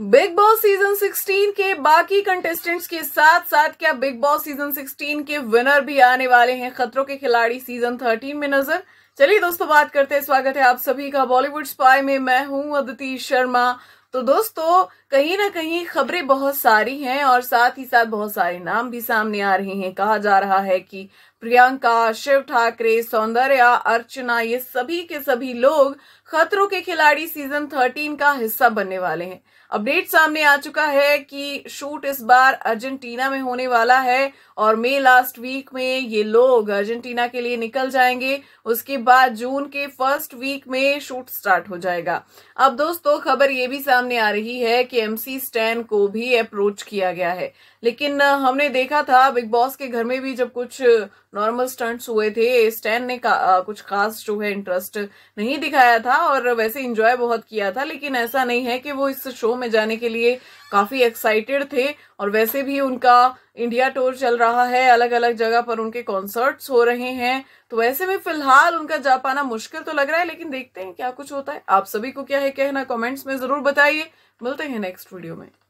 big boss season 16 के बाकी contestants के साथ साथ क्या बिग बॉस सीजन 16 के विनर भी आने वाले हैं खतरों के खिलाड़ी सीजन 13 में नजर चलिए दोस्तों बात करते हैं स्वागत है आप सभी का बॉलीवुड स्पाई में मैं हूं अदिति शर्मा तो दोस्तों कहीं ना कहीं खबरें बहुत सारी हैं और साथ ही साथ बहुत सारे नाम भी सामने आ रहे हैं कहा जा रहा है कि प्रियंका शिव ठाकरे सौंदर्या अर्चना ये सभी के सभी लोग खतरों के खिलाड़ी सीजन 13 का हिस्सा बनने वाले हैं अपडेट सामने आ चुका है कि शूट इस बार अर्जेंटीना में होने वाला है और मई लास्ट वीक में ये लोग अर्जेंटीना के लिए निकल जाएंगे उसके बाद जून के फर्स्ट वीक में शूट स्टार्ट हो जाएगा अब दोस्तों खबर ये भी सामने आ रही है कि एमसी स्टैन को भी अप्रोच किया गया है लेकिन हमने देखा था बिग बॉस के घर में भी जब कुछ नॉर्मल स्टंट्स हुए थे स्टैन ने का, आ, कुछ खास जो है इंटरेस्ट नहीं दिखाया था और वैसे इंजॉय बहुत किया था लेकिन ऐसा नहीं है कि वो इस शो में जाने के लिए काफ़ी एक्साइटेड थे और वैसे भी उनका इंडिया टूर चल रहा है अलग अलग जगह पर उनके कॉन्सर्ट्स हो रहे हैं तो वैसे भी फिलहाल उनका जा पाना मुश्किल तो लग रहा है लेकिन देखते हैं क्या कुछ होता है आप सभी को क्या है कहना कॉमेंट्स में ज़रूर बताइए मिलते हैं नेक्स्ट वीडियो में